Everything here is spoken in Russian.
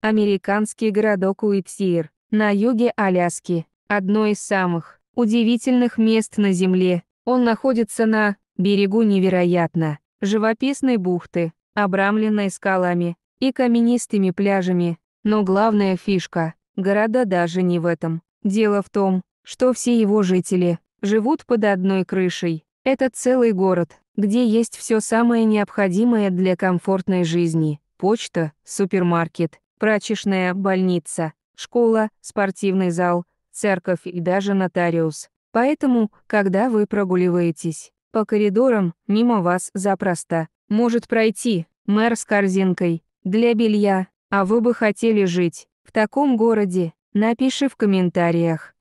Американский городок Уитсир, на юге Аляски, одно из самых удивительных мест на Земле. Он находится на берегу невероятно живописной бухты, обрамленной скалами и каменистыми пляжами. Но главная фишка города даже не в этом. Дело в том, что все его жители живут под одной крышей. Это целый город, где есть все самое необходимое для комфортной жизни. Почта, супермаркет, прачечная, больница, школа, спортивный зал, церковь и даже нотариус. Поэтому, когда вы прогуливаетесь по коридорам, мимо вас запросто может пройти мэр с корзинкой для белья, а вы бы хотели жить в таком городе, напиши в комментариях.